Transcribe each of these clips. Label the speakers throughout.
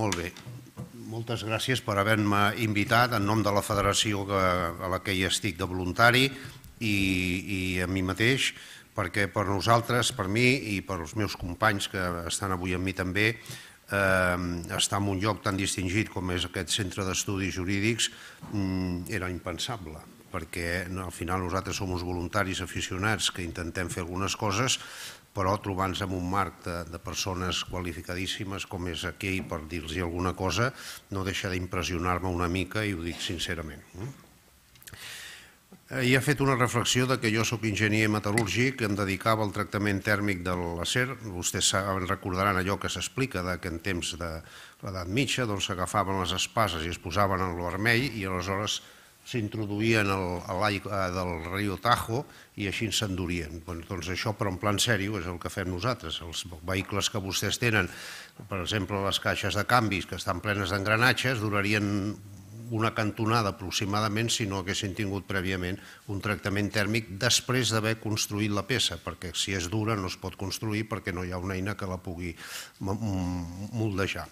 Speaker 1: Molt bé. Moltes gràcies per haver-me invitat en nom de la federació a la que hi estic de voluntari i, i a mi mateix, perquè per nosaltres, per mi i per els meus companys que estan avui amb mi també, eh, estar en un lloc tan distingit com és aquest centre d'estudis jurídics mm, era impensable perquè al final nosaltres som uns voluntaris aficionats que intentem fer algunes coses, però trobant-se en un marc de, de persones qualificadíssimes com és aquí, per dir-los alguna cosa, no deixa d'impressionar-me una mica i ho dic sincerament. Eh? I ha fet una reflexió de que jo sóc enginyer metal·lúrgic, em dedicava al tractament tèrmic de l'acer. Vostès saben, recordaran allò que s'explica que en temps de l'edat mitja doncs, s'agafaven doncs, les espases i es posaven en el vermell i aleshores s'introduïen a l'aigua del riu Tajo i així s'endurien. Doncs, doncs això, però en plan sèrio, és el que fem nosaltres. Els vehicles que vostès tenen, per exemple, les caixes de canvis, que estan plenes d'engranatges, durarien una cantonada aproximadament si no haguessin tingut prèviament un tractament tèrmic després d'haver construït la peça, perquè si és dura no es pot construir perquè no hi ha una eina que la pugui moldejar.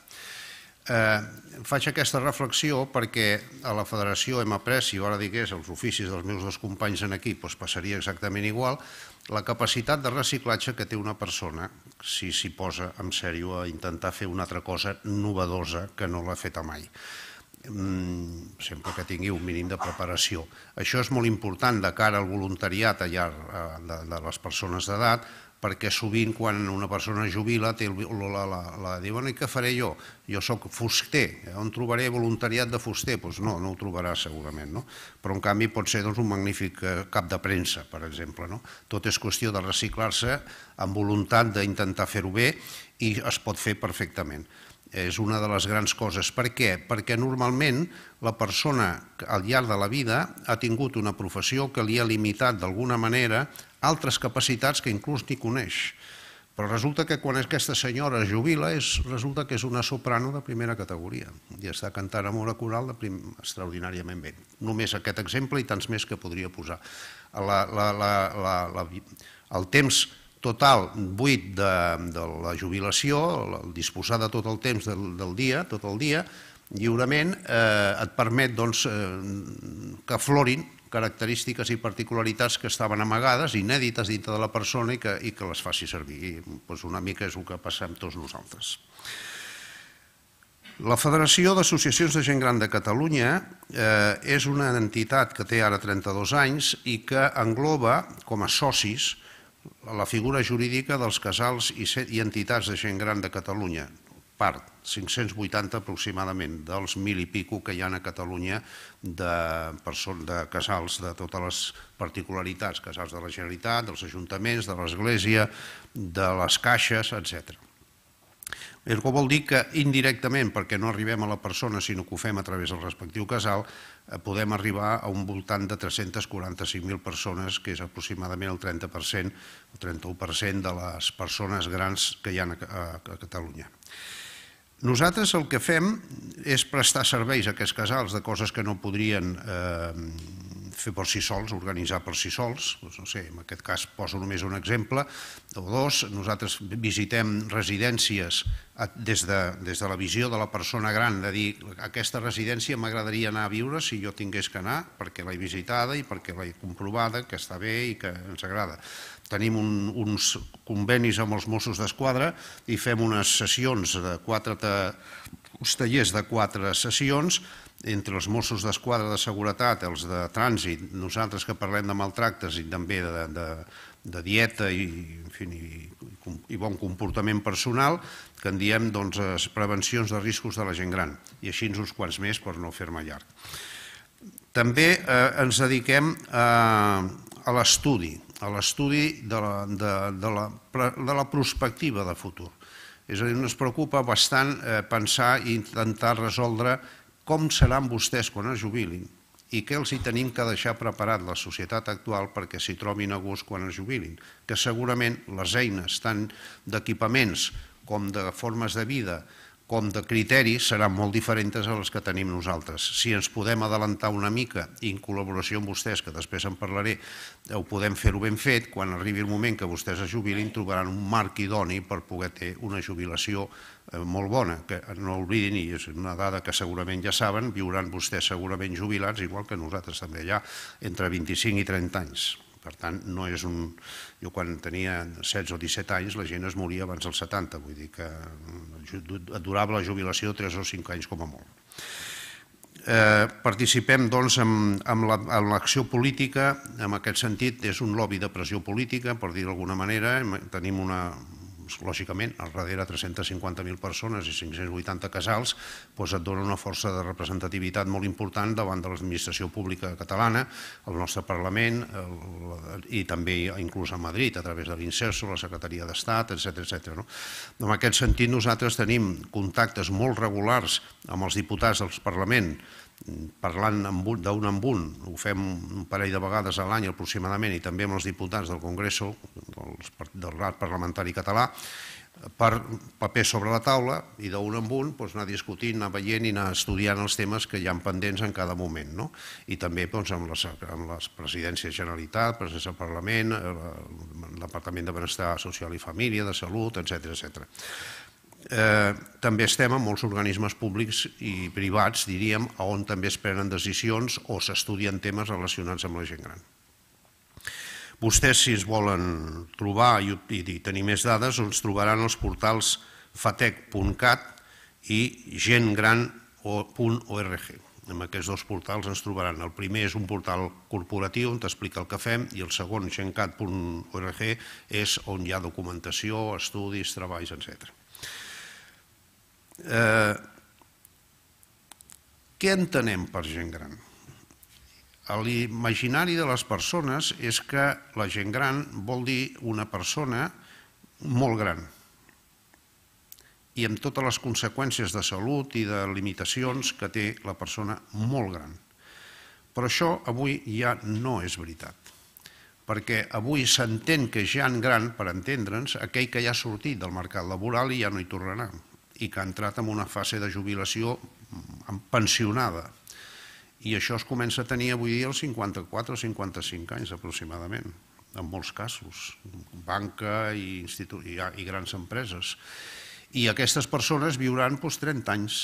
Speaker 1: Eh, faig aquesta reflexió perquè a la federació hem après, si jo ara digués els oficis dels meus dos companys en aquí, doncs passaria exactament igual, la capacitat de reciclatge que té una persona si s'hi posa en sèrio a intentar fer una altra cosa novedosa que no l'ha feta mai mm, sempre que tingui un mínim de preparació. Això és molt important de cara al voluntariat allà de les persones d'edat, perquè sovint quan una persona jubila té la, la, la dir, bueno, i què faré jo? Jo sóc fuster, eh? on trobaré voluntariat de fuster? Doncs no, no ho trobarà segurament, no? Però en canvi pot ser doncs, un magnífic eh, cap de premsa, per exemple, no? Tot és qüestió de reciclar-se amb voluntat d'intentar fer-ho bé i es pot fer perfectament és una de les grans coses. Per què? Perquè normalment la persona al llarg de la vida ha tingut una professió que li ha limitat d'alguna manera altres capacitats que inclús ni coneix. Però resulta que quan aquesta senyora es jubila és, resulta que és una soprano de primera categoria i està cantant amb una coral de prim... extraordinàriament bé. Només aquest exemple i tants més que podria posar. La, la, la, el temps total buit de, de la jubilació, el disposar de tot el temps del, del dia, tot el dia, lliurement eh, et permet doncs, eh, que florin característiques i particularitats que estaven amagades, inèdites dintre de la persona i que, i que les faci servir. I, doncs una mica és el que passa amb tots nosaltres. La Federació d'Associacions de Gent Gran de Catalunya eh, és una entitat que té ara 32 anys i que engloba, com a socis, la figura jurídica dels casals i, entitats de gent gran de Catalunya, part, 580 aproximadament, dels mil i pico que hi ha a Catalunya de, de casals de totes les particularitats, casals de la Generalitat, dels ajuntaments, de l'Església, de les caixes, etcètera. El que vol dir que indirectament, perquè no arribem a la persona, sinó que ho fem a través del respectiu casal, eh, podem arribar a un voltant de 345.000 persones, que és aproximadament el 30%, el 31% de les persones grans que hi ha a Catalunya. Nosaltres el que fem és prestar serveis a aquests casals de coses que no podrien eh, fer per si sols, organitzar per si sols. Doncs no sé, en aquest cas poso només un exemple o dos. Nosaltres visitem residències des de, des de la visió de la persona gran, de dir aquesta residència m'agradaria anar a viure si jo tingués que anar perquè l'he visitada i perquè l'he comprovada, que està bé i que ens agrada tenim un, uns convenis amb els Mossos d'Esquadra i fem unes sessions de 4 uns tallers de quatre sessions entre els Mossos d'Esquadra de Seguretat, els de Trànsit, nosaltres que parlem de maltractes i també de, de, de dieta i, en fi, i, i bon comportament personal, que en diem doncs, prevencions de riscos de la gent gran, i així uns quants més per no fer-me llarg. També eh, ens dediquem a, eh, a l'estudi, a l'estudi de, de, de, la, de la prospectiva de futur és a dir, ens preocupa bastant eh, pensar i intentar resoldre com seran vostès quan es jubilin i què els hi tenim que deixar preparat la societat actual perquè s'hi trobin a gust quan es jubilin, que segurament les eines tant d'equipaments com de formes de vida com de criteris seran molt diferents a les que tenim nosaltres. Si ens podem adelantar una mica, i en col·laboració amb vostès, que després en parlaré, ho podem fer-ho ben fet, quan arribi el moment que vostès es jubilin trobaran un marc idoni per poder tenir una jubilació eh, molt bona, que no oblidin, i és una dada que segurament ja saben, viuran vostès segurament jubilats, igual que nosaltres també allà, entre 25 i 30 anys. Per tant, no és un... Jo quan tenia 16 o 17 anys la gent es moria abans dels 70, vull dir que mm, durava la jubilació 3 o 5 anys com a molt. Eh, participem doncs en, l'acció política, en aquest sentit és un lobby de pressió política, per dir d'alguna manera, tenim una, doncs, lògicament, al darrere 350.000 persones i 580 casals doncs et dona una força de representativitat molt important davant de l'administració pública catalana, el nostre Parlament el, i també inclús a Madrid, a través de l'Incerso, la Secretaria d'Estat, etc etc. No? En aquest sentit, nosaltres tenim contactes molt regulars amb els diputats del Parlament parlant d'un amb un, ho fem un parell de vegades a l'any aproximadament i també amb els diputats del Congreso, dels, del RAT parlamentari català, per paper sobre la taula i d'un amb un doncs, anar discutint, anar veient i anar estudiant els temes que hi ha pendents en cada moment. No? I també doncs, amb, les, amb les presidències Generalitat, presidència del Parlament, eh, l'Apartament Departament de Benestar Social i Família, de Salut, etc etc. Eh, també estem en molts organismes públics i privats, diríem, on també es prenen decisions o s'estudien temes relacionats amb la gent gran. Vostès, si es volen trobar i, i tenir més dades, ens trobaran els portals fatec.cat i gentgran.org. En aquests dos portals ens trobaran. El primer és un portal corporatiu on t'explica el que fem i el segon, gentcat.org, és on hi ha documentació, estudis, treballs, etcètera. Eh, què entenem per gent gran? L'imaginari de les persones és que la gent gran vol dir una persona molt gran i amb totes les conseqüències de salut i de limitacions que té la persona molt gran. Però això avui ja no és veritat, perquè avui s'entén que gent gran, per entendre'ns, aquell que ja ha sortit del mercat laboral i ja no hi tornarà i que ha entrat en una fase de jubilació pensionada. I això es comença a tenir avui dia als 54 o 55 anys aproximadament, en molts casos, banca i, i, ah, i grans empreses. I aquestes persones viuran doncs, 30 anys.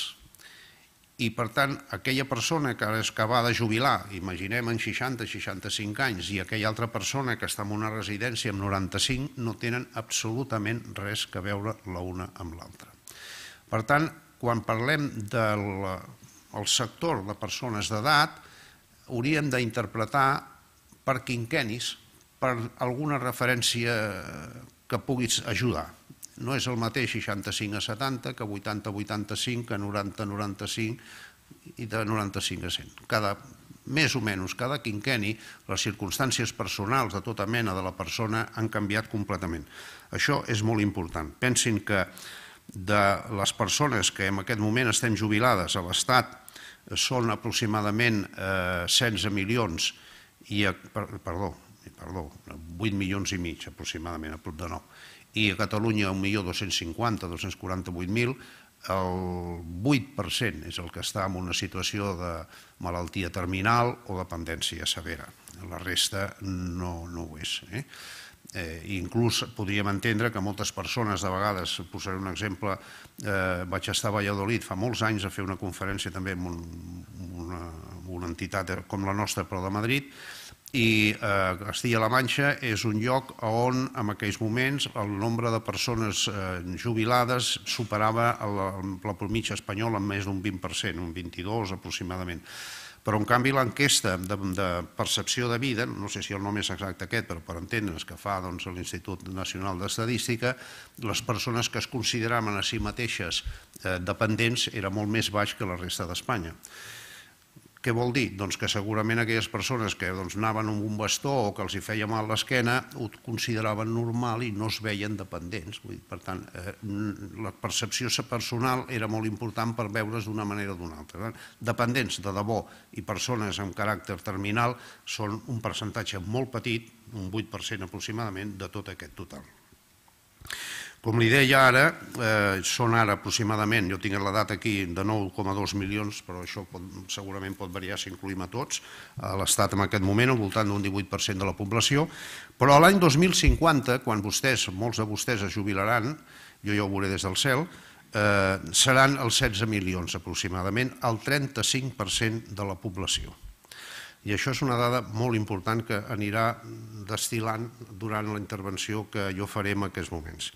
Speaker 1: I per tant, aquella persona que és que va de jubilar, imaginem en 60-65 anys, i aquella altra persona que està en una residència amb 95, no tenen absolutament res que veure la una amb l'altra. Per tant, quan parlem del el sector de persones d'edat, hauríem d'interpretar per quinquenis, per alguna referència que puguis ajudar. No és el mateix 65 a 70 que 80 a 85, que 90 a 95 i de 95 a 100. Cada, més o menys cada quinqueni, les circumstàncies personals de tota mena de la persona han canviat completament. Això és molt important. Pensin que de les persones que en aquest moment estem jubilades a l'Estat eh, són aproximadament 16 eh, milions i, perdó, perdó, 8 milions i mig aproximadament, a prop de 9, i a Catalunya 1.250.000, 248.000, el 8% és el que està en una situació de malaltia terminal o dependència severa. La resta no, no ho és. Eh? Eh, inclús podríem entendre que moltes persones, de vegades, posaré un exemple, eh, vaig estar a Valladolid fa molts anys a fer una conferència també amb, una, una entitat com la nostra, però de Madrid, i eh, Castilla-La Manxa és un lloc on en aquells moments el nombre de persones eh, jubilades superava la, la mitja espanyola en més d'un 20%, un 22 aproximadament. Però, en canvi, l'enquesta de, de percepció de vida, no sé si el nom és exacte aquest, però per entendre'ns que fa doncs, l'Institut Nacional d'Estadística, les persones que es consideraven a si mateixes eh, dependents era molt més baix que la resta d'Espanya. Què vol dir? Doncs que segurament aquelles persones que doncs, anaven amb un bastó o que els hi feia mal l'esquena ho consideraven normal i no es veien dependents. Vull dir, per tant, eh, la percepció personal era molt important per veure's d'una manera o d'una altra. Dependents de debò i persones amb caràcter terminal són un percentatge molt petit, un 8% aproximadament, de tot aquest total. Com li deia ara, eh, són ara aproximadament, jo tinc la data aquí, de 9,2 milions, però això segurament pot variar si incluïm a tots, a l'Estat en aquest moment al voltant d'un 18% de la població, però l'any 2050, quan vostès, molts de vostès es jubilaran, jo ja ho veuré des del cel, eh, seran els 16 milions aproximadament, el 35% de la població. I això és una dada molt important que anirà destilant durant la intervenció que jo farem en aquests moments.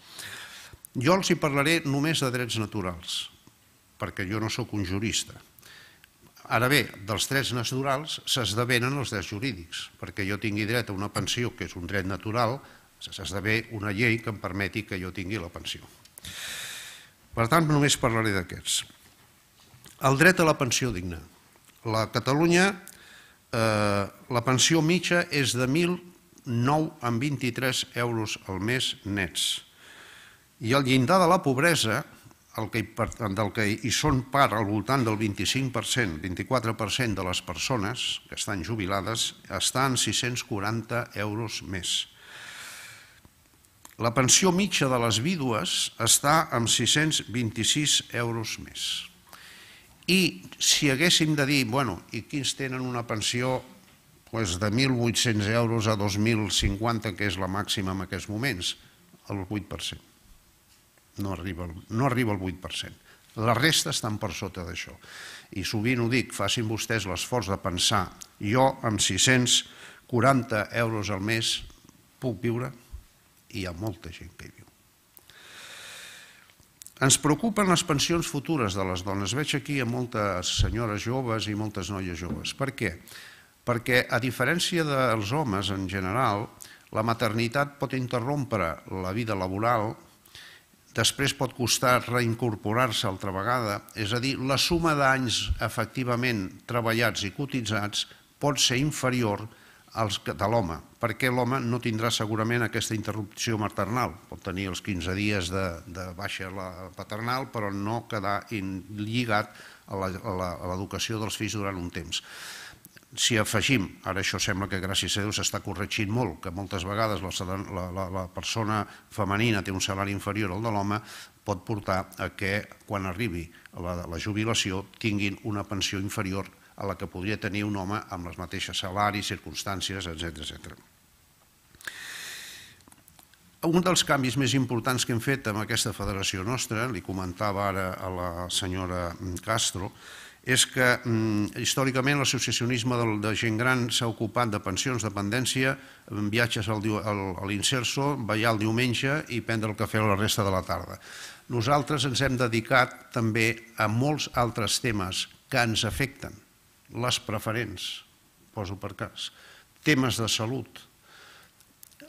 Speaker 1: Jo els hi parlaré només de drets naturals, perquè jo no sóc un jurista. Ara bé, dels drets naturals s'esdevenen els drets jurídics, perquè jo tingui dret a una pensió, que és un dret natural, s'esdevé una llei que em permeti que jo tingui la pensió. Per tant, només parlaré d'aquests. El dret a la pensió digna. La Catalunya, eh, la pensió mitja és de 23 euros al mes nets i el llindar de la pobresa, el que, del que hi són part al voltant del 25%, 24% de les persones que estan jubilades, està en 640 euros més. La pensió mitja de les vídues està amb 626 euros més. I si haguéssim de dir, bueno, i quins tenen una pensió pues, de 1.800 euros a 2.050, que és la màxima en aquests moments? El 8% no arriba, no arriba al 8%. La resta estan per sota d'això. I sovint ho dic, facin vostès l'esforç de pensar jo amb 640 euros al mes puc viure? I hi ha molta gent que hi viu. Ens preocupen les pensions futures de les dones. Veig aquí a moltes senyores joves i moltes noies joves. Per què? Perquè, a diferència dels homes en general, la maternitat pot interrompre la vida laboral després pot costar reincorporar-se altra vegada, és a dir, la suma d'anys efectivament treballats i cotitzats pot ser inferior als de l'home, perquè l'home no tindrà segurament aquesta interrupció maternal. Pot tenir els 15 dies de, de baixa la paternal, però no quedar lligat a l'educació dels fills durant un temps. Si afegim, ara això sembla que gràcies a Déu s'està corregint molt, que moltes vegades la, la, la persona femenina té un salari inferior al de l'home, pot portar a que quan arribi a la, la jubilació tinguin una pensió inferior a la que podria tenir un home amb les mateixes salaris, circumstàncies, etc etc. Un dels canvis més importants que hem fet amb aquesta federació nostra, li comentava ara a la senyora Castro, és que mm, històricament l'associacionisme de gent gran s'ha ocupat de pensions, dependència, mm, viatges al, al, a l'inserso, ballar el diumenge i prendre el cafè la resta de la tarda. Nosaltres ens hem dedicat també a molts altres temes que ens afecten, les preferents, poso per cas, temes de salut,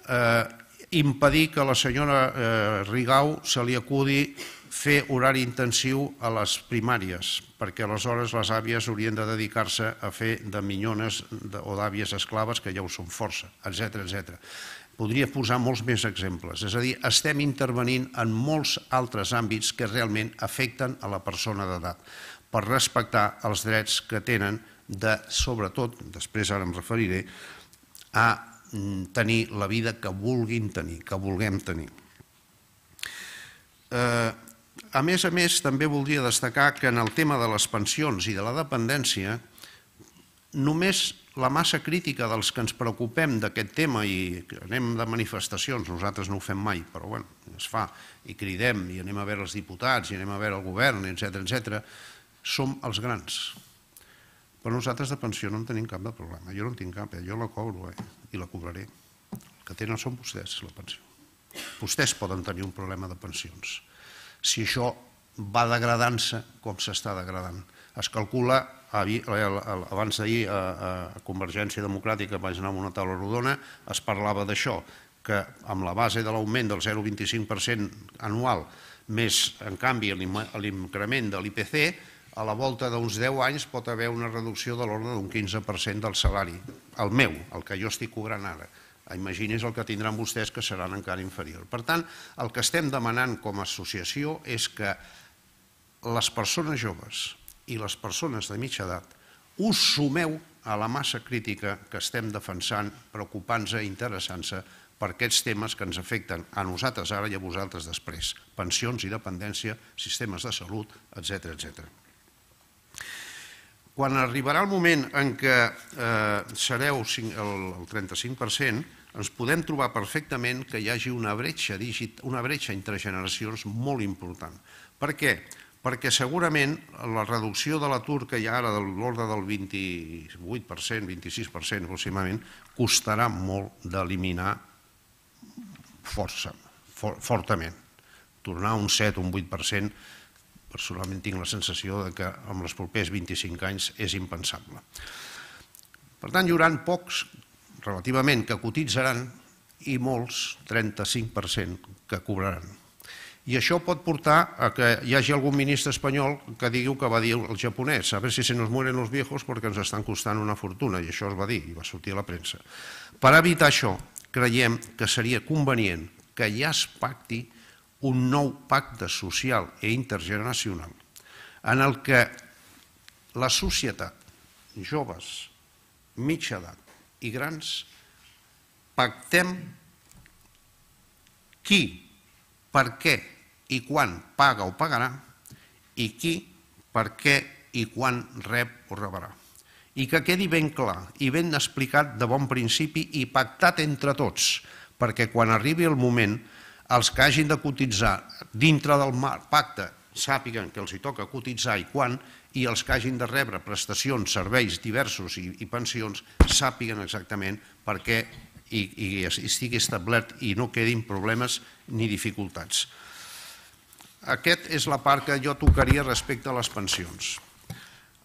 Speaker 1: eh, impedir que la senyora eh, Rigau se li acudi fer horari intensiu a les primàries, perquè aleshores les àvies haurien de dedicar-se a fer de minyones o d'àvies esclaves, que ja ho són força, etc etc. Podria posar molts més exemples. És a dir, estem intervenint en molts altres àmbits que realment afecten a la persona d'edat per respectar els drets que tenen de, sobretot, després ara em referiré, a mm, tenir la vida que vulguin tenir, que vulguem tenir. Eh, a més a més, també voldria destacar que en el tema de les pensions i de la dependència, només la massa crítica dels que ens preocupem d'aquest tema i anem de manifestacions, nosaltres no ho fem mai, però bueno, es fa, i cridem, i anem a veure els diputats, i anem a veure el govern, etc etc. som els grans. Però nosaltres de pensió no en tenim cap de problema. Jo no en tinc cap, eh? jo la cobro eh? i la cobraré. El que tenen són vostès, la pensió. Vostès poden tenir un problema de pensions si això va degradant-se com s'està degradant. Es calcula, eh, abans d'ahir a, eh, eh, Convergència Democràtica vaig anar amb una taula rodona, es parlava d'això, que amb la base de l'augment del 0,25% anual més, en canvi, l'increment de l'IPC, a la volta d'uns 10 anys pot haver una reducció de l'ordre d'un 15% del salari, el meu, el que jo estic cobrant ara imagines el que tindran vostès que seran encara inferior. Per tant, el que estem demanant com a associació és que les persones joves i les persones de mitja edat us sumeu a la massa crítica que estem defensant, preocupant-se, i interessant-se per aquests temes que ens afecten a nosaltres ara i a vosaltres després, pensions i dependència, sistemes de salut, etc etc. Quan arribarà el moment en què eh, sereu el, 35%, ens podem trobar perfectament que hi hagi una bretxa, una bretxa entre generacions molt important. Per què? Perquè segurament la reducció de l'atur que hi ha ara de l'ordre del 28%, 26% aproximadament, costarà molt d'eliminar força, fortament. Tornar un 7, un 8% personalment tinc la sensació de que amb els propers 25 anys és impensable. Per tant, hi haurà pocs, relativament, que cotitzaran i molts, 35%, que cobraran. I això pot portar a que hi hagi algun ministre espanyol que digui el que va dir el japonès, a veure si se nos mueren los viejos perquè ens estan costant una fortuna, i això es va dir, i va sortir a la premsa. Per evitar això, creiem que seria convenient que ja es pacti un nou pacte social i intergeneracional en el que la societat, joves, mitja edat i grans, pactem qui, per què i quan paga o pagarà i qui, per què i quan rep o rebrà. I que quedi ben clar i ben explicat de bon principi i pactat entre tots, perquè quan arribi el moment els que hagin de cotitzar dintre del pacte sàpiguen que els hi toca cotitzar i quan, i els que hagin de rebre prestacions, serveis diversos i, i pensions sàpiguen exactament per què i, i estigui establert i no quedin problemes ni dificultats. Aquest és la part que jo tocaria respecte a les pensions.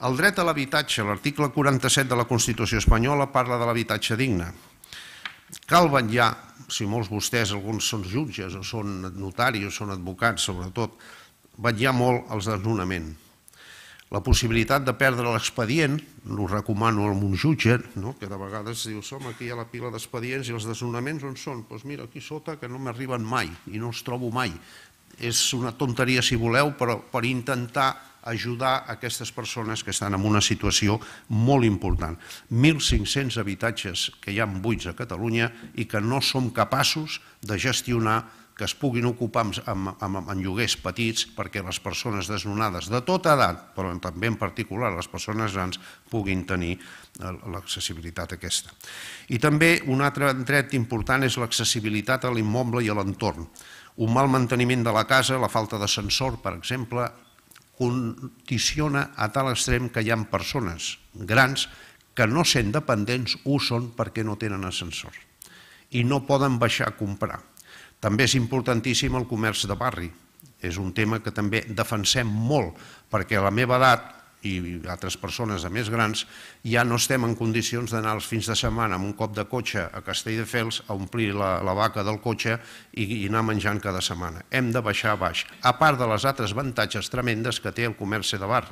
Speaker 1: El dret a l'habitatge, l'article 47 de la Constitució espanyola parla de l'habitatge digne. Cal vetllar si molts vostès, alguns són jutges o són notaris o són advocats, sobretot, vetllar molt els desnonaments. La possibilitat de perdre l'expedient, ho recomano al un jutge, no? que de vegades diu, som aquí a la pila d'expedients i els desnonaments on són? Doncs pues mira, aquí sota que no m'arriben mai i no els trobo mai és una tonteria si voleu, però per intentar ajudar aquestes persones que estan en una situació molt important. 1.500 habitatges que hi ha buits a Catalunya i que no som capaços de gestionar que es puguin ocupar amb, amb, amb, amb lloguers petits perquè les persones desnonades de tota edat, però també en particular les persones grans, puguin tenir eh, l'accessibilitat aquesta. I també un altre dret important és l'accessibilitat a l'immoble i a l'entorn. Un mal manteniment de la casa, la falta de sensor, per exemple, condiciona a tal extrem que hi ha persones grans que no sent dependents ho són perquè no tenen ascensor i no poden baixar a comprar. També és importantíssim el comerç de barri. És un tema que també defensem molt, perquè a la meva edat i altres persones a més grans, ja no estem en condicions d'anar els fins de setmana amb un cop de cotxe a Castelldefels a omplir la, la vaca del cotxe i, i anar menjant cada setmana. Hem de baixar a baix, a part de les altres avantatges tremendes que té el comerç de bar.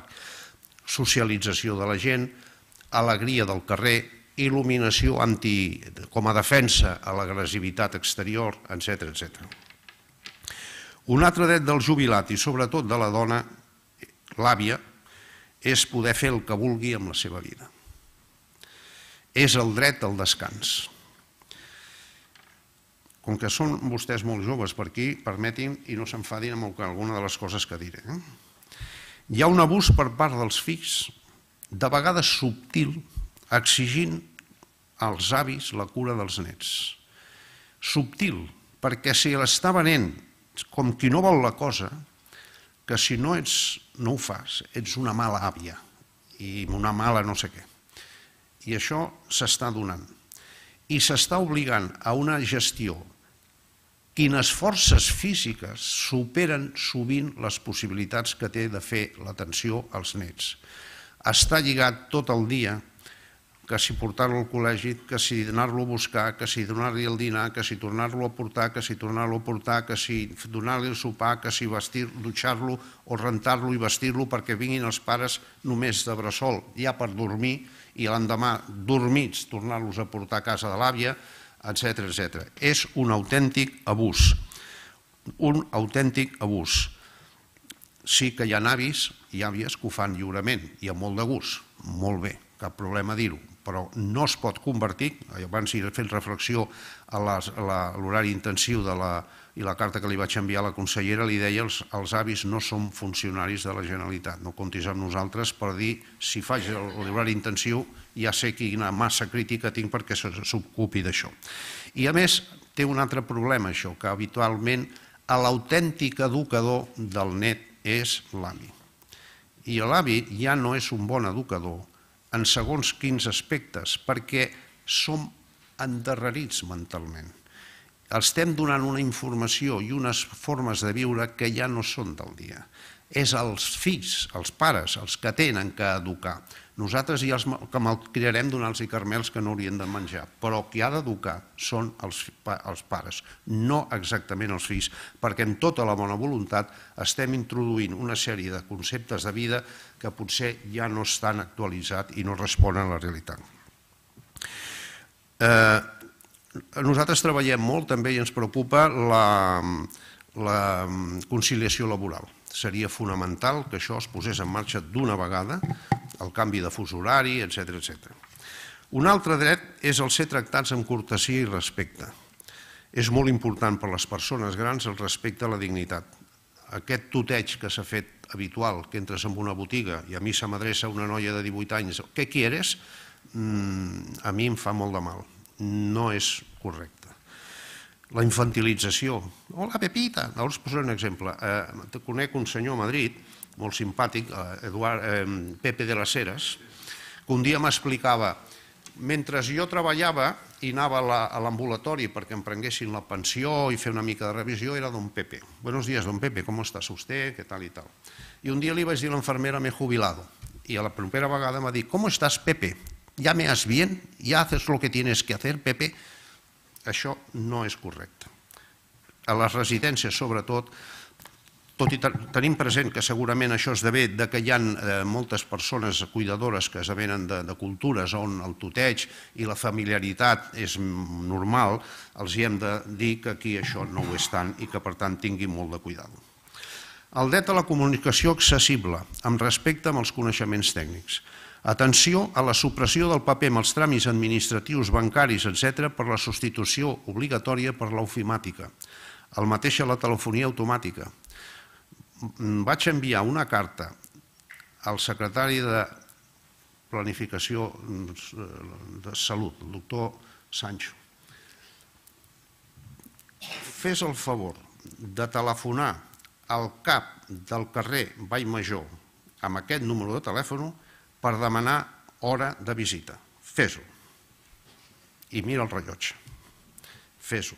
Speaker 1: Socialització de la gent, alegria del carrer, il·luminació anti, com a defensa a l'agressivitat exterior, etc etc. Un altre dret del jubilat i sobretot de la dona, l'àvia, és poder fer el que vulgui amb la seva vida. És el dret al descans. Com que són vostès molt joves per aquí, permetin i no s'enfadin amb alguna de les coses que diré. Eh? Hi ha un abús per part dels fills, de vegades subtil, exigint als avis la cura dels nets. Subtil, perquè si l'està venent com qui no vol la cosa, que si no, ets, no ho fas, ets una mala àvia i una mala no sé què. I això s'està donant. I s'està obligant a una gestió quines forces físiques superen sovint les possibilitats que té de fer l'atenció als nets. Està lligat tot el dia que si portar-lo al col·legi, que si anar-lo a buscar, que si donar-li el dinar, que si tornar-lo a portar, que si tornar-lo a portar, que si donar-li el sopar, que si vestir, dutxar-lo o rentar-lo i vestir-lo perquè vinguin els pares només de bressol, ja per dormir, i l'endemà dormits tornar-los a portar a casa de l'àvia, etc etc. És un autèntic abús. Un autèntic abús. Sí que hi ha avis i àvies que ho fan lliurement i amb molt de gust, molt bé, cap problema dir-ho, però no es pot convertir, abans he fet reflexió a l'horari intensiu de la, i la carta que li vaig enviar a la consellera li deia els, els avis no som funcionaris de la Generalitat, no comptis amb nosaltres per dir si faig l'horari intensiu ja sé quina massa crítica tinc perquè s'ocupi d'això. I a més té un altre problema això, que habitualment l'autèntic educador del net és l'avi. I l'avi ja no és un bon educador en segons quins aspectes, perquè som endarrerits mentalment. Estem donant una informació i unes formes de viure que ja no són del dia és els fills, els pares, els que tenen que educar. Nosaltres i els que malcriarem donant-los carmels que no haurien de menjar, però qui ha d'educar són els, els pares, no exactament els fills, perquè amb tota la bona voluntat estem introduint una sèrie de conceptes de vida que potser ja no estan actualitzats i no responen a la realitat. Eh, nosaltres treballem molt també i ens preocupa la, la conciliació laboral seria fonamental que això es posés en marxa d'una vegada, el canvi de fus horari, etc etc. Un altre dret és el ser tractats amb cortesia i respecte. És molt important per a les persones grans el respecte a la dignitat. Aquest tuteig que s'ha fet habitual, que entres en una botiga i a mi se m'adreça una noia de 18 anys, què quieres? Mm, a mi em fa molt de mal. No és correcte la infantilització. Hola, Pepita! Ara us posaré un exemple. Eh, conec un senyor a Madrid, molt simpàtic, eh, Eduard, eh, Pepe de les Heres, que un dia m'explicava mentre jo treballava i anava a l'ambulatori perquè em prenguessin la pensió i fer una mica de revisió, era don Pepe. Buenos días, don Pepe, ¿cómo estás usted? ¿Qué tal y tal? I un dia li vaig dir a l'enfermera, me he jubilado. I a la primera vegada m'ha dit, ¿cómo estás, Pepe? ¿Ya me has bien? ¿Ya haces lo que tienes que hacer, Pepe? Això no és correcte. A les residències, sobretot, tot i tenim present que segurament això esdevé de que hi ha eh, moltes persones cuidadores que es de, de cultures on el tuteig i la familiaritat és normal, els hi hem de dir que aquí això no ho és tant i que per tant tinguin molt de cuidado. El dret a la comunicació accessible amb respecte amb els coneixements tècnics. Atenció a la supressió del paper amb els tràmits administratius, bancaris, etc., per la substitució obligatòria per l'ofimàtica. El mateix a la telefonia automàtica. Mm, vaig enviar una carta al secretari de Planificació mm, eh, de Salut, el doctor Sancho. Fes el favor de telefonar al cap del carrer Vall Major amb aquest número de telèfon per demanar hora de visita. Fes-ho. I mira el rellotge. Fes-ho.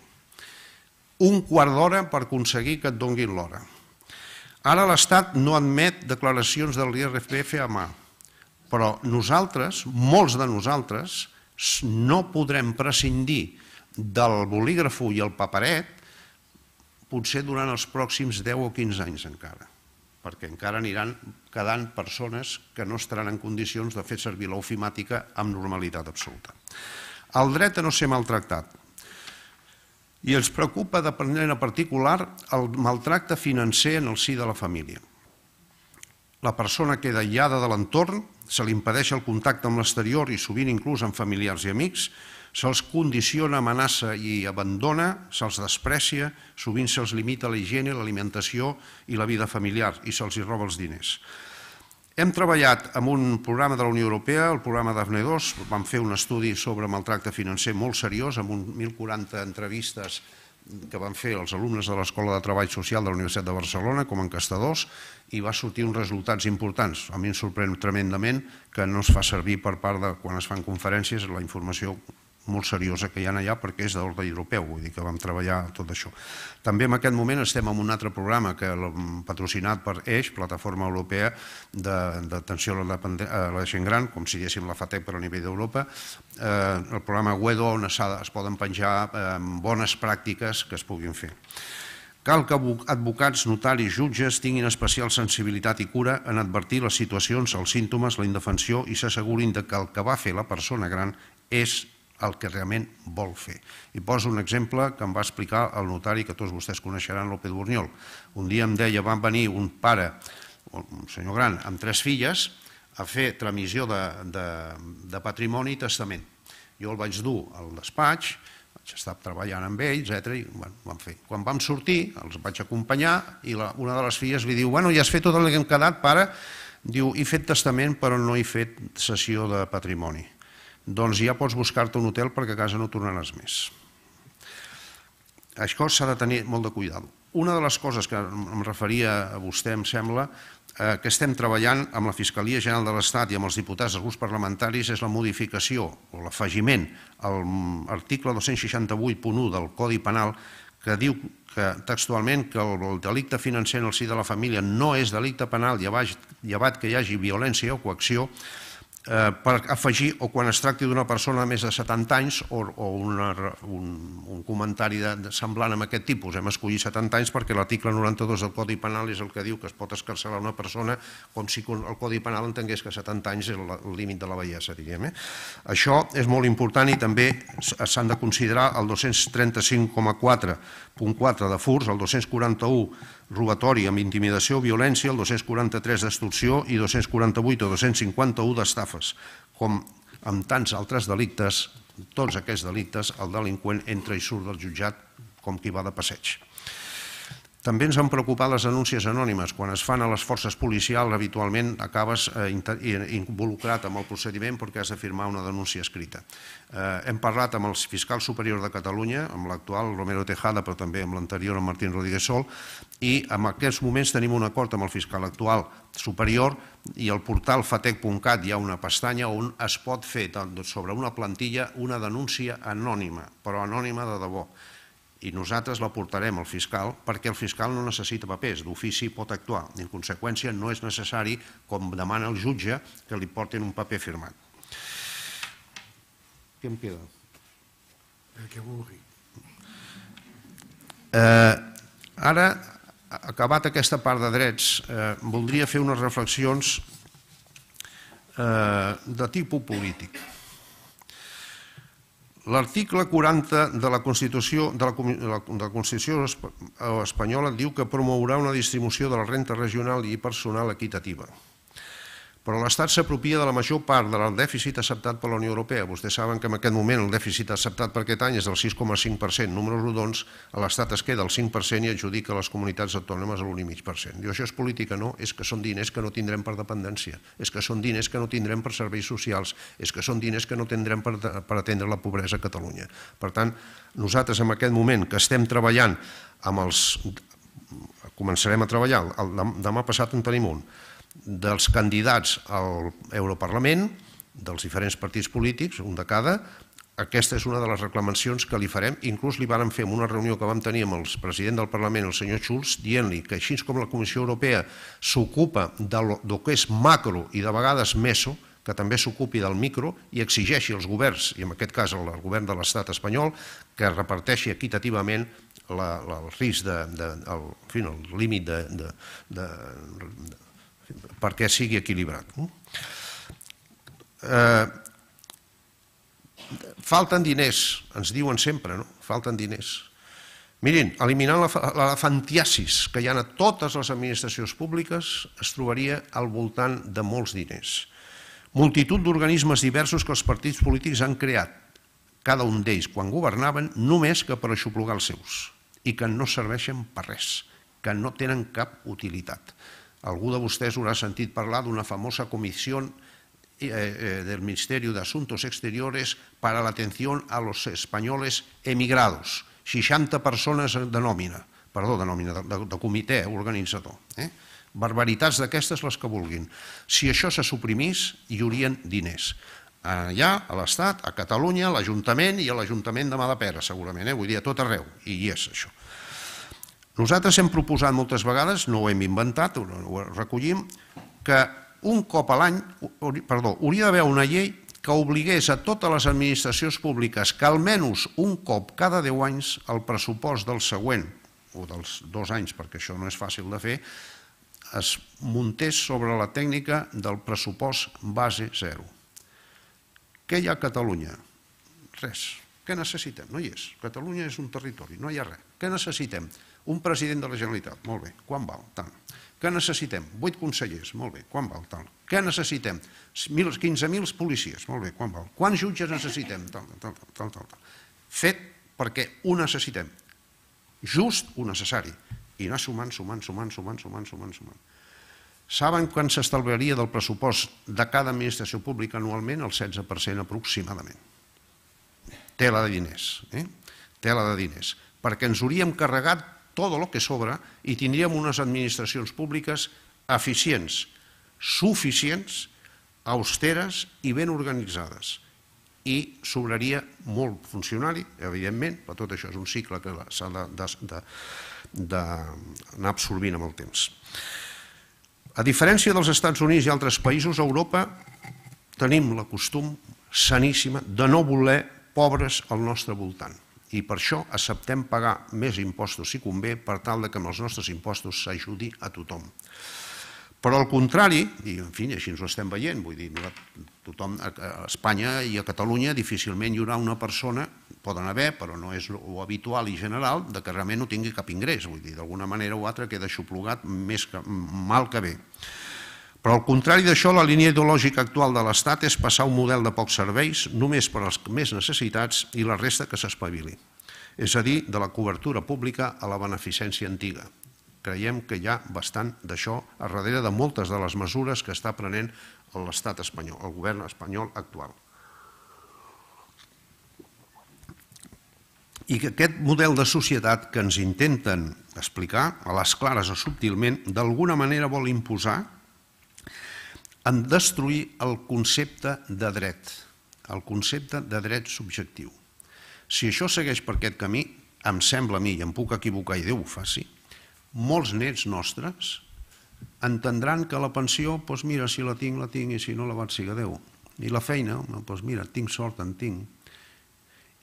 Speaker 1: Un quart d'hora per aconseguir que et donguin l'hora. Ara l'Estat no admet declaracions de l'IRPF a mà, però nosaltres, molts de nosaltres, no podrem prescindir del bolígrafo i el paperet potser durant els pròxims 10 o 15 anys encara perquè encara aniran quedant persones que no estaran en condicions de fer servir l'ofimàtica amb normalitat absoluta. El dret a no ser maltractat. I ens preocupa, de manera particular, el maltracte financer en el si de la família. La persona queda aïllada de l'entorn, se li impedeix el contacte amb l'exterior i sovint inclús amb familiars i amics, se'ls condiciona, amenaça i abandona, se'ls desprecia, sovint se'ls limita la higiene, l'alimentació i la vida familiar i se'ls roba els diners. Hem treballat amb un programa de la Unió Europea, el programa DAFNE 2, vam fer un estudi sobre maltracte financer molt seriós, amb un 1.040 entrevistes que van fer els alumnes de l'Escola de Treball Social de la Universitat de Barcelona com a encastadors i va sortir uns resultats importants. A mi em sorprèn tremendament que no es fa servir per part de, quan es fan conferències, la informació molt seriosa que hi ha allà perquè és d'ordre europeu, vull dir que vam treballar tot això. També en aquest moment estem en un altre programa que patrocinat per EIX, Plataforma Europea d'Atenció a, a la Gent Gran, com si diguéssim la FATEC però a nivell d'Europa, eh, el programa UEDO on es, poden penjar eh, bones pràctiques que es puguin fer. Cal que advocats, notaris, jutges tinguin especial sensibilitat i cura en advertir les situacions, els símptomes, la indefensió i s'assegurin que el que va fer la persona gran és el que realment vol fer. I poso un exemple que em va explicar el notari que tots vostès coneixeran, López Borniol. Un dia em deia, van venir un pare, un senyor gran, amb tres filles, a fer tramissió de, de, de patrimoni i testament. Jo el vaig dur al despatx, vaig estar treballant amb ell, etc. i bueno, vam fer. Quan vam sortir, els vaig acompanyar i la, una de les filles li diu bueno, ja has fet tot el que hem quedat, pare, diu, he fet testament però no he fet sessió de patrimoni doncs ja pots buscar-te un hotel perquè a casa no tornaràs més. Això s'ha de tenir molt de cuidado. Una de les coses que em referia a vostè, em sembla, eh, que estem treballant amb la Fiscalia General de l'Estat i amb els diputats dels grups parlamentaris és la modificació o l'afegiment a l'article 268.1 del Codi Penal que diu que textualment que el delicte financer en el si de la família no és delicte penal llevat, llevat que hi hagi violència o coacció, Eh, per afegir o quan es tracti d'una persona de més de 70 anys o, o una, un, un comentari de, de, semblant amb aquest tipus. Hem escollit 70 anys perquè l'article 92 del Codi Penal és el que diu que es pot escarcelar una persona com si el Codi Penal entengués que 70 anys és el límit de la bellesa, diríem. Eh? Això és molt important i també s'han de considerar el 235,4.4 de FURS, el 241 robatori amb intimidació o violència, el 243 d'extorsió i 248 o 251 d'estafes. Com amb tants altres delictes, tots aquests delictes, el delinqüent entra i surt del jutjat com qui va de passeig. També ens han preocupat les denúncies anònimes. Quan es fan a les forces policials, habitualment acabes eh, involucrat amb el procediment perquè has de firmar una denúncia escrita. Eh, hem parlat amb els fiscals superiors de Catalunya, amb l'actual Romero Tejada, però també amb l'anterior, amb Martín Rodríguez Sol, i en aquests moments tenim un acord amb el fiscal actual superior i al portal fatec.cat hi ha una pestanya on es pot fer sobre una plantilla una denúncia anònima, però anònima de debò i nosaltres la portarem al fiscal perquè el fiscal no necessita papers, d'ofici pot actuar. En conseqüència, no és necessari, com demana el jutge, que li portin un paper firmat. Què em queda? El eh, que vulgui. Eh, ara, acabat aquesta part de drets, eh, voldria fer unes reflexions eh, de tipus polític. L'article 40 de la Constitució de la, Constitució espanyola diu que promourà una distribució de la renta regional i personal equitativa però l'Estat s'apropia de la major part del dèficit acceptat per la Unió Europea. Vostès saben que en aquest moment el dèficit acceptat per aquest any és del 6,5%, números rodons, l'Estat es queda el 5% i adjudica a les comunitats autònomes l'1,5%. Diu, això és política, no? És que són diners que no tindrem per dependència, és que són diners que no tindrem per serveis socials, és que són diners que no tindrem per, per atendre la pobresa a Catalunya. Per tant, nosaltres en aquest moment que estem treballant amb els... començarem a treballar, demà passat en tenim un, dels candidats al Europarlament, dels diferents partits polítics, un de cada, aquesta és una de les reclamacions que li farem. Inclús li vàrem fer en una reunió que vam tenir amb el president del Parlament, el senyor Schulz, dient-li que així com la Comissió Europea s'ocupa del, del que és macro i de vegades meso, que també s'ocupi del micro i exigeixi als governs, i en aquest cas el govern de l'estat espanyol, que reparteixi equitativament la, la, el risc, de, de, el, en fi, el límit de, de, de, de perquè sigui equilibrat. Eh, falten diners, ens diuen sempre, no? falten diners. Mirin, eliminant l'elefantiasis que hi ha a totes les administracions públiques es trobaria al voltant de molts diners. Multitud d'organismes diversos que els partits polítics han creat, cada un d'ells quan governaven, només que per aixoplugar els seus i que no serveixen per res, que no tenen cap utilitat. Algú de vostès haurà sentit parlar d'una famosa comissió eh, eh, del Ministeri d'Assuntos Exteriors Exteriores a la atención a los españoles emigrados. 60 persones de nòmina, perdó, de nòmina, de, comitè organitzador. Eh? Barbaritats d'aquestes les que vulguin. Si això se suprimís, hi haurien diners. Allà, a l'Estat, a Catalunya, a l'Ajuntament i a l'Ajuntament de Madapera, segurament, eh? vull dir, a tot arreu. I hi és, això. Nosaltres hem proposat moltes vegades, no ho hem inventat, ho recollim, que un cop a l'any, perdó, hauria d'haver una llei que obligués a totes les administracions públiques que almenys un cop cada 10 anys el pressupost del següent, o dels dos anys, perquè això no és fàcil de fer, es muntés sobre la tècnica del pressupost base zero. Què hi ha a Catalunya? Res. Què necessitem? No hi és. Catalunya és un territori, no hi ha res. Què necessitem? Un president de la Generalitat, molt bé, quan val? Tant. Què necessitem? Vuit consellers, molt bé, quan val? Tant. Què necessitem? 15.000 policies, molt bé, quan val? Quants jutges necessitem? Tant, tant, tant, tant, Fet perquè ho necessitem, just ho necessari, i anar sumant, sumant, sumant, sumant, sumant, sumant, sumant. Saben quan s'estalviaria del pressupost de cada administració pública anualment? El 16% aproximadament. Tela de diners, eh? Tela de diners. Perquè ens hauríem carregat tot el que sobra i tindríem unes administracions públiques eficients, suficients, austeres i ben organitzades. I sobraria molt funcionari, evidentment, però tot això és un cicle que s'ha d'anar absorbint amb el temps. A diferència dels Estats Units i altres països, a Europa tenim la costum saníssima de no voler pobres al nostre voltant i per això acceptem pagar més impostos si convé per tal que amb els nostres impostos s'ajudi a tothom. Però al contrari, i en fi, així ens ho estem veient, vull dir, tothom a Espanya i a Catalunya difícilment hi haurà una persona, poden haver, però no és lo habitual i general, de que realment no tingui cap ingrés, vull dir, d'alguna manera o altra queda xuplugat més que, mal que bé. Però al contrari d'això, la línia ideològica actual de l'Estat és passar un model de pocs serveis només per als més necessitats i la resta que s'espavili, és a dir, de la cobertura pública a la beneficència antiga. Creiem que hi ha bastant d'això a darrere de moltes de les mesures que està prenent l'Estat espanyol, el govern espanyol actual. i que aquest model de societat que ens intenten explicar, a les clares o subtilment, d'alguna manera vol imposar en destruir el concepte de dret, el concepte de dret subjectiu. Si això segueix per aquest camí, em sembla a mi, i em puc equivocar i Déu ho faci, molts nets nostres entendran que la pensió, doncs mira, si la tinc, la tinc, i si no, la vaig siga Déu. I la feina, doncs mira, tinc sort, en tinc.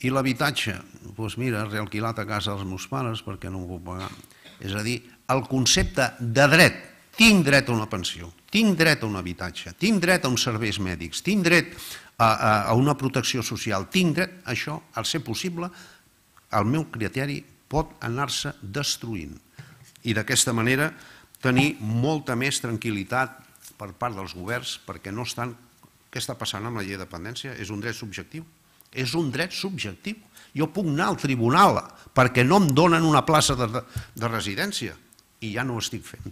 Speaker 1: I l'habitatge, doncs mira, realquilat a casa dels meus pares perquè no ho puc pagar. És a dir, el concepte de dret tinc dret a una pensió, tinc dret a un habitatge, tinc dret a uns serveis mèdics, tinc dret a, a, a una protecció social, tinc dret a això, al ser possible, el meu criteri pot anar-se destruint. I d'aquesta manera tenir molta més tranquil·litat per part dels governs perquè no estan... Què està passant amb la llei de dependència? És un dret subjectiu. És un dret subjectiu. Jo puc anar al tribunal perquè no em donen una plaça de, de residència i ja no ho estic fent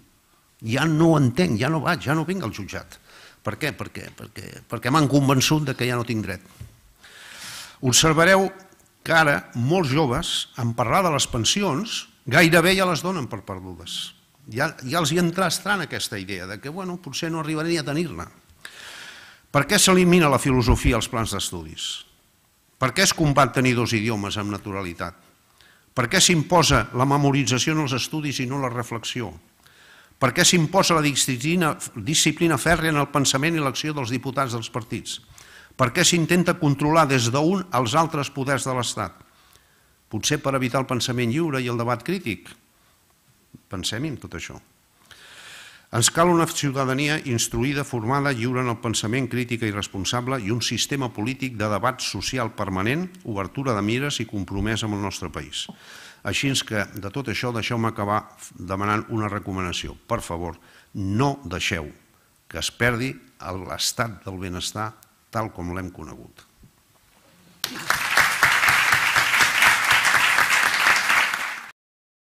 Speaker 1: ja no entenc, ja no vaig, ja no vinc al jutjat. Per què? Perquè, perquè, perquè m'han convençut de que ja no tinc dret. Observareu que ara molts joves, en parlar de les pensions, gairebé ja les donen per perdudes. Ja, ja els hi entrastrant aquesta idea de que bueno, potser no arribaré ni a tenir-ne. Per què s'elimina la filosofia als plans d'estudis? Per què es combat tenir dos idiomes amb naturalitat? Per què s'imposa la memorització en els estudis i no la reflexió? Per què s'imposa la disciplina, disciplina fèrrea en el pensament i l'acció dels diputats dels partits? Per què s'intenta controlar des d'un els altres poders de l'Estat? Potser per evitar el pensament lliure i el debat crític? Pensem en tot això. Ens cal una ciutadania instruïda, formada, lliure en el pensament crític i responsable i un sistema polític de debat social permanent, obertura de mires i compromès amb el nostre país. Així que de tot això deixeu-me acabar demanant una recomanació. Per favor, no deixeu que es perdi l'estat del benestar tal com l'hem conegut. Gràcies.